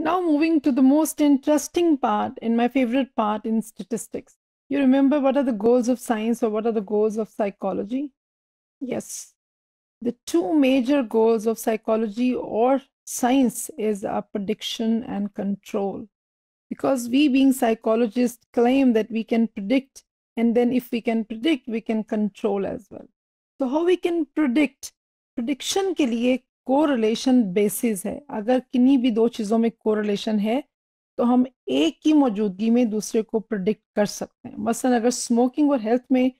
Now moving to the most interesting part and my favorite part in statistics. You remember what are the goals of science or what are the goals of psychology? Yes. The two major goals of psychology or science is a prediction and control. Because we being psychologists claim that we can predict and then if we can predict, we can control as well. So how we can predict? Prediction के लिए correlation basis है अगर किन्हीं भी दो चीज़ों में correlation है तो हम एक की मौजूदगी में दूसरे को प्रडिक्ट कर सकते हैं मसलन अगर स्मोकिंग और हेल्थ में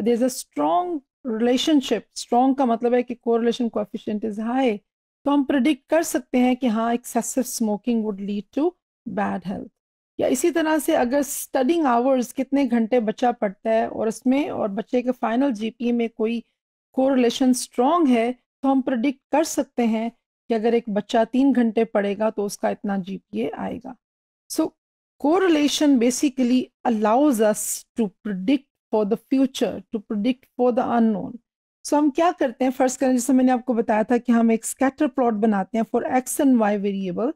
there is a strong relationship strong का मतलब है कि कोरिलेशन कोफिशेंट इज़ हाई तो हम प्रडिक्ट कर सकते हैं कि हाँ excessive smoking would lead to bad health या इसी तरह से अगर स्टडिंग आवर्स कितने घंटे बच्चा पढ़ता है और उसमें और बच्चे के फाइनल जीपीए में कोई कोरिलेशन स्ट्रॉन्ग है तो हम प्रडिक्ट कर सकते हैं कि अगर एक बच्चा तीन घंटे पढ़ेगा तो उसका इतना जीपीए आएगा so correlation basically allows us to predict for the future to predict for the unknown so हम क्या करते हैं फर्स्ट करें जैसे मैंने आपको बताया था कि हम एक स्कैटर प्लॉट बनाते हैं for X and Y variable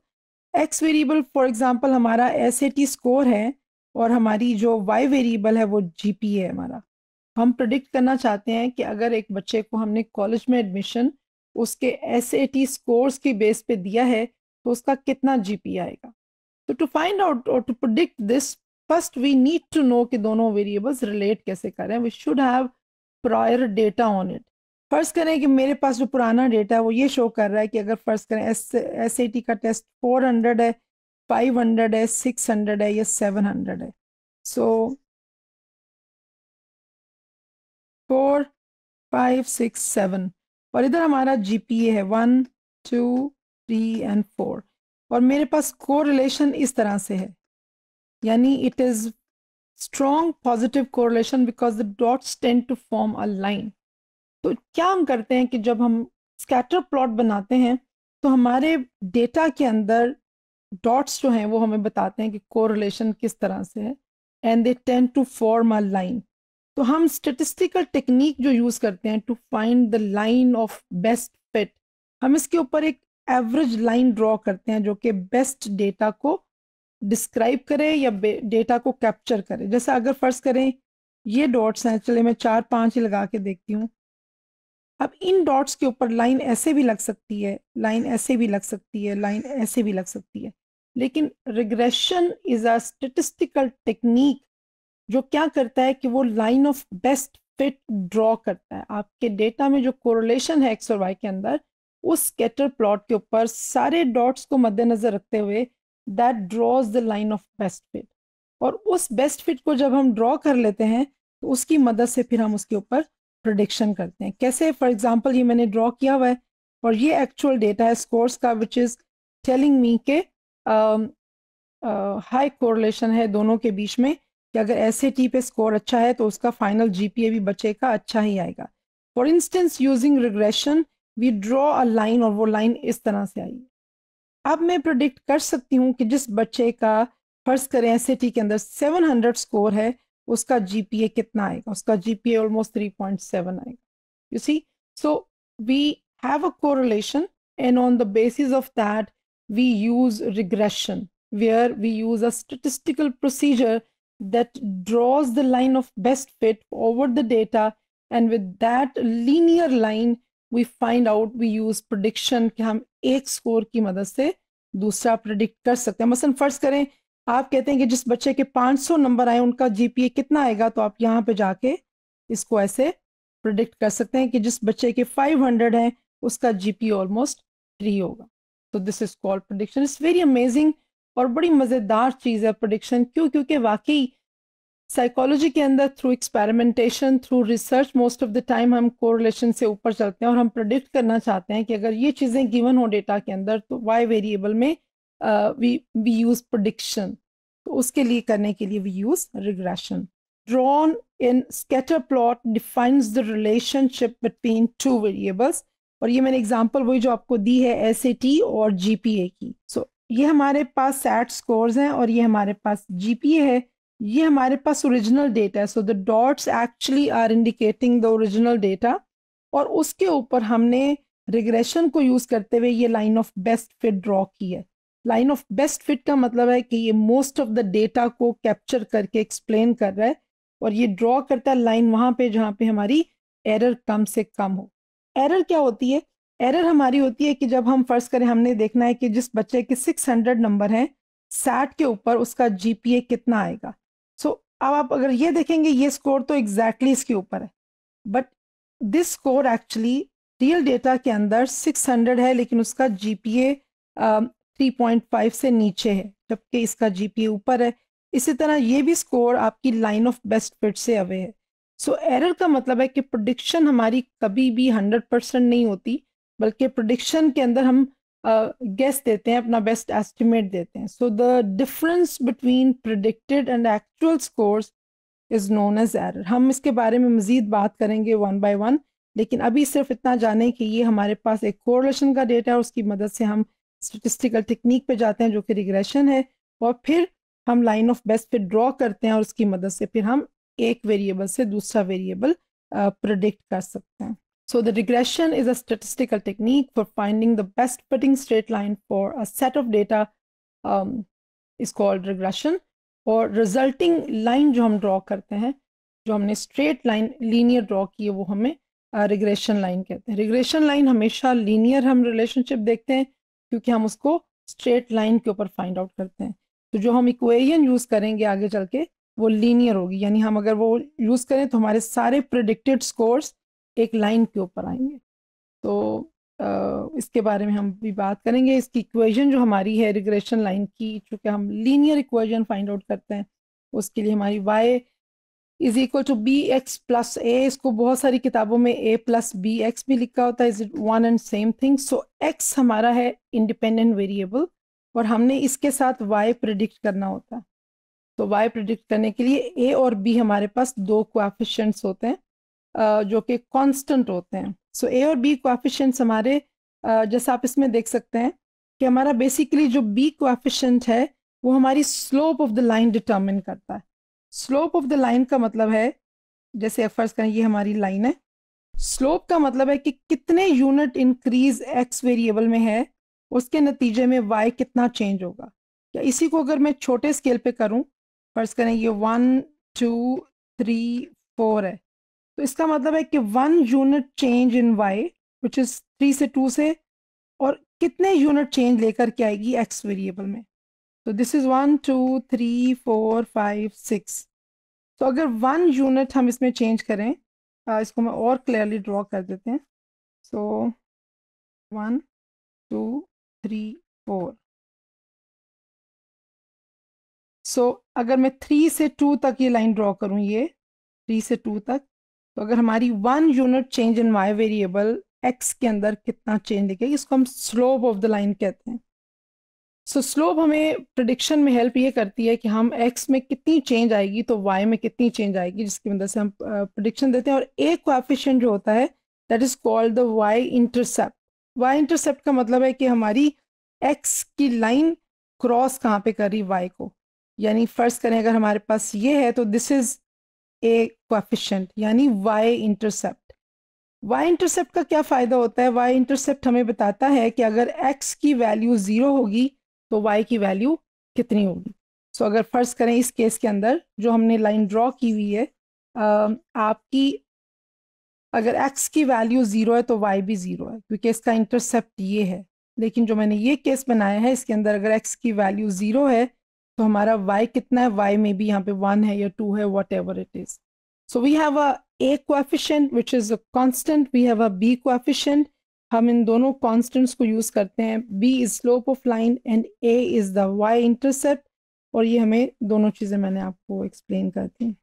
X variable for example हमारा एस स्कोर है और हमारी जो वाई वेरिएबल है वो जी है हमारा हम प्रडिक्ट करना चाहते हैं कि अगर एक बच्चे को हमने कॉलेज में एडमिशन उसके एस ए टी स्कोर्स की बेस पे दिया है तो उसका कितना जी पी आएगा तो टू फाइंड आउट और to predict this first we need to know कि दोनों वेरिएबल्स रिलेट कैसे करें we should have prior data on it फर्ज करें कि मेरे पास जो पुराना डेटा है वो ये शो कर रहा है कि अगर फर्ज करें एस एस का टेस्ट फोर हंड्रेड है फाइव हंड्रेड है सिक्स हंड्रेड है या सेवन हंड्रेड है so so, four five six seven और इधर हमारा ए है one two three and four और मेरे पास को रिलेशन इस तरह से है यानी it is strong positive correlation because the dots tend to form a line तो क्या हम करते हैं कि जब हम स्कैटर प्लॉट बनाते हैं तो हमारे डेटा के अंदर डॉट्स जो हैं वो हमें बताते हैं कि कोरिलेशन किस तरह से है and they tend to form a line तो हम स्टेटिस्टिकल टेक्निक जो यूज़ करते हैं to find the line of best fit हम इसके ऊपर एक एवरेज लाइन ड्रॉ करते हैं जो कि बेस्ट डेटा को डिस्क्राइब करे या डेटा को कैप्चर करे जैसे अगर फ़र्ज करें ये डॉट्स हैं चले मैं चार पाँच ही लगा के देखती हूँ अब इन डॉट्स के ऊपर लाइन ऐसे भी लग सकती है लाइन ऐसे भी लग सकती है लाइन ऐसे भी लग सकती है लेकिन regression is a statistical technique जो क्या करता है कि वो line of best fit draw करता है आपके डेटा में जो कोरोलेशन है एक्स और वाई के अंदर उस स्केटर प्लॉट के ऊपर सारे डॉट्स को मद्देनजर रखते हुए that draws the line of best fit और उस बेस्ट फिट को जब हम ड्रॉ कर लेते हैं तो उसकी मदद से फिर हम उसके ऊपर प्रोडिक्शन करते हैं कैसे फॉर एग्जाम्पल ये मैंने ड्रॉ किया हुआ है और ये एक्चुअल डेटा है स्कोर्स का विच इज़ टेलिंग मी के हाई uh, है दोनों के बीच में कि अगर एस पे स्कोर अच्छा है तो उसका फाइनल जीपीए भी बचेगा अच्छा ही आएगा for instance using regression we draw a line और वो लाइन इस तरह से आई अब मैं प्रोडिक्ट कर सकती हूँ कि जिस बच्चे का फर्ज करें एस के अंदर 700 स्कोर है उसका जी कितना आएगा उसका जीपीए ऑलमोस्ट 3.7 आएगा you see so we have a correlation and on the basis of that we use regression where we use a statistical procedure that draws the line of best fit over the data. And with that linear line, we find out we use prediction कि हम एक score की मदद से दूसरा predict कर सकते हैं मसलन फर्ज करें आप कहते हैं कि जिस बच्चे के 500 नंबर आए उनका जीपीए कितना आएगा तो आप यहाँ पे जाके इसको ऐसे प्रिडिक्ट कर सकते हैं कि जिस बच्चे के 500 हैं उसका जीपीए ऑलमोस्ट थ्री होगा तो this is called prediction it's very amazing और बड़ी मज़ेदार चीज़ है प्रडिक्शन क्यों क्योंकि वाकई साइकोलॉजी के अंदर through experimentation through research most of the time हम कोरिलेशन से ऊपर चलते हैं और हम प्रडिक्ट करना चाहते हैं कि अगर ये चीज़ें गिवन हो डेटा के अंदर तो वाई वेरिएबल में वी वी यूज़ प्रडिक्शन तो उसके लिए करने के लिए we use regression drawn in scatter plot defines the relationship between two variables और ये मैंने एग्जाम्पल वही जो आपको दी है एस और जी की सो ये हमारे पास सैट स्कोर्स हैं और ये हमारे पास जीपीए है ये हमारे पास ओरिजिनल डेटा है so the dots actually are indicating the original data और उसके ऊपर हमने रिग्रेशन को यूज़ करते हुए ये line of best fit draw की है लाइन ऑफ बेस्ट फिट का मतलब है कि ये मोस्ट ऑफ द डेटा को कैप्चर करके एक्सप्लेन कर रहा है और ये ड्रॉ करता है लाइन वहाँ पे जहाँ पे हमारी एरर कम से कम हो एरर क्या होती है एरर हमारी होती है कि जब हम फर्ज करें हमने देखना है कि जिस बच्चे के 600 नंबर हैं सैट के ऊपर उसका जीपीए कितना आएगा सो so, अब आप अगर ये देखेंगे ये स्कोर तो एग्जैक्टली exactly इसके ऊपर है but this score actually real data के अंदर 600 है लेकिन उसका जीपीए थ्री पॉइंट फाइव से नीचे है जबकि इसका जीपीए ऊपर है इसी तरह ये भी स्कोर आपकी लाइन ऑफ बेस्ट फिट से अवे है सो so, एरर का मतलब है कि प्रोडिक्शन हमारी कभी भी हंड्रेड परसेंट नहीं होती बल्कि प्रोडिक्शन के अंदर हम गेस uh, देते हैं अपना बेस्ट एस्टिमेट देते हैं so the difference between predicted and actual scores is known as error हम इसके बारे में मज़ीद बात करेंगे वन बाय वन लेकिन अभी सिर्फ इतना जाने कि ये हमारे पास एक कोरलेशन का डेटा है उसकी मदद से हम स्टेटिस्टिकल टेक्निक पे जाते हैं जो कि रिग्रेशन है और फिर हम line of best fit draw करते हैं और उसकी मदद से फिर हम एक वेरिएबल से दूसरा वेरिएबल प्रोडिक्ट कर सकते हैं So the regression is a statistical technique for finding the best fitting straight line for a set of data um, is called regression और resulting line जो हम draw करते हैं जो हमने straight line linear draw की है वो हमें रिग्रेशन uh, लाइन कहते हैं रिग्रेशन लाइन हमेशा लीनियर हम रिलेशनशिप देखते हैं क्योंकि हम उसको स्ट्रेट लाइन के ऊपर फाइंड आउट करते हैं तो जो हम इक्वेरियन यूज़ करेंगे आगे चल के वो linear होगी यानी हम अगर वो use करें तो हमारे सारे predicted scores एक लाइन के ऊपर आएंगे तो इसके बारे में हम भी बात करेंगे इसकी इक्वेशन जो हमारी है रिग्रेशन लाइन की चूँकि हम लीनियर इक्वेशन फाइंड आउट करते हैं उसके लिए हमारी Y is equal to B X plus A इसको बहुत सारी किताबों में ए प्लस बी एक्स भी लिखा होता है is it one and same thing so X हमारा है इंडिपेंडेंट वेरिएबल और हमने इसके साथ वाई प्रडिक्ट करना होता है तो वाई प्रडिक्ट करने के लिए ए और बी हमारे पास दो क्वाफिशेंट्स होते हैं जो कि कांस्टेंट होते हैं सो ए और बी कोफिशेंट्स हमारे जैसा आप इसमें देख सकते हैं कि हमारा बेसिकली जो बी कोफिशेंट है वो हमारी slope of the line determine करता है स्लोप ऑफ द लाइन का मतलब है जैसे फर्ज करें ये हमारी लाइन है स्लोप का मतलब है कि कितने यूनिट इंक्रीज एक्स वेरिएबल में है उसके नतीजे में वाई कितना चेंज होगा या इसी को अगर मैं छोटे स्केल पे करूं फर्ज करें ये वन टू थ्री फोर है तो इसका मतलब है कि one unit change in Y which is three से टू से और कितने यूनिट चेंज लेकर के आएगी एक्स वेरिएबल में तो this is one two three four five six तो अगर वन यूनिट हम इसमें चेंज करें इसको मैं और क्लियरली ड्रॉ कर देते हैं so one two three four so अगर मैं थ्री से टू तक ये लाइन ड्रॉ करूँ ये थ्री से टू तक तो अगर हमारी one unit change in Y variable X के अंदर कितना चेंज दिखेगा इसको हम स्लोप ऑफ द लाइन कहते हैं सो so, स्लोप हमें प्रडिक्शन में हेल्प ये करती है कि हम एक्स में कितनी चेंज आएगी तो वाई में कितनी चेंज आएगी जिसकी मदद से हम प्रडिक्शन देते हैं और एक कोफिशियंट जो होता है that is called the Y intercept Y intercept का मतलब है कि हमारी एक्स की लाइन क्रॉस कहाँ पे कर रही वाई को यानी फर्स्ट करें अगर हमारे पास ये है तो दिस इज़ ए क्वाफिशेंट यानी वाई इंटरसेप्ट वाई इंटरसेप्ट का क्या फ़ायदा होता है वाई इंटरसेप्ट हमें बताता है कि अगर एक्स की वैल्यू ज़ीरो होगी तो वाई की वैल्यू कितनी होगी सो so, अगर फ़र्ज़ करें इस केस के अंदर जो हमने लाइन ड्रॉ की हुई है आपकी अगर एक्स की वैल्यू ज़ीरो है तो वाई भी ज़ीरो है क्योंकि इसका इंटरसेप्ट ये है लेकिन जो मैंने ये केस बनाया है इसके अंदर अगर एक्स की वैल्यू ज़ीरो है तो हमारा वाई कितना है वाई में भी यहाँ पे वन है या टू है whatever it is so we have a A coefficient which is a constant we have a B coefficient हम इन दोनों कॉन्स्टेंट्स को यूज करते हैं B is slope of line and A is the Y intercept और ये हमें दोनों चीजें मैंने आपको एक्सप्लेन कर दी